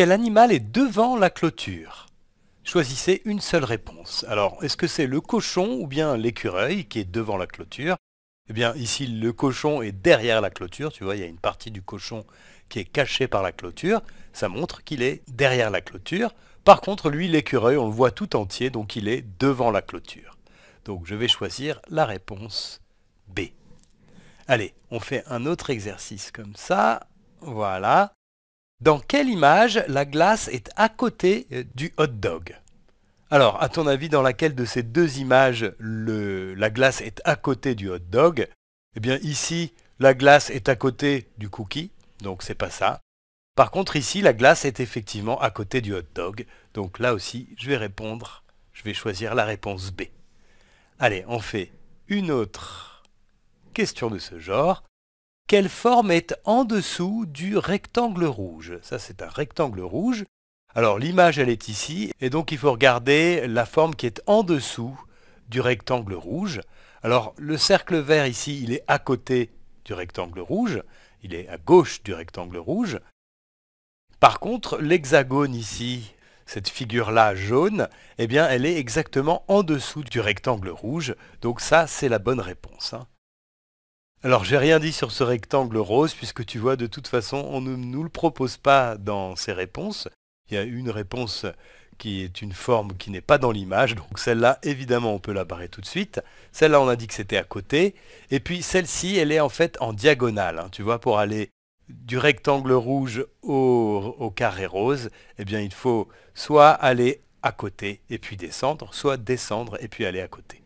Quel animal est devant la clôture Choisissez une seule réponse. Alors, est-ce que c'est le cochon ou bien l'écureuil qui est devant la clôture Eh bien, ici, le cochon est derrière la clôture. Tu vois, il y a une partie du cochon qui est cachée par la clôture. Ça montre qu'il est derrière la clôture. Par contre, lui, l'écureuil, on le voit tout entier, donc il est devant la clôture. Donc, je vais choisir la réponse B. Allez, on fait un autre exercice comme ça. Voilà. Dans quelle image la glace est à côté euh, du hot dog Alors, à ton avis, dans laquelle de ces deux images la glace est à côté du hot dog Eh bien, ici, la glace est à côté du cookie, donc c'est pas ça. Par contre, ici, la glace est effectivement à côté du hot dog, donc là aussi, je vais répondre, je vais choisir la réponse B. Allez, on fait une autre question de ce genre quelle forme est en dessous du rectangle rouge. Ça, c'est un rectangle rouge. Alors l'image, elle est ici, et donc il faut regarder la forme qui est en dessous du rectangle rouge. Alors le cercle vert ici, il est à côté du rectangle rouge, il est à gauche du rectangle rouge. Par contre, l'hexagone ici, cette figure-là jaune, eh bien elle est exactement en dessous du rectangle rouge, donc ça c'est la bonne réponse. Hein. Alors j'ai rien dit sur ce rectangle rose puisque tu vois de toute façon on ne nous le propose pas dans ces réponses. Il y a une réponse qui est une forme qui n'est pas dans l'image, donc celle-là évidemment on peut la barrer tout de suite. Celle-là on a dit que c'était à côté, et puis celle-ci elle est en fait en diagonale, hein. tu vois, pour aller du rectangle rouge au, au carré rose, eh bien il faut soit aller à côté et puis descendre, soit descendre et puis aller à côté.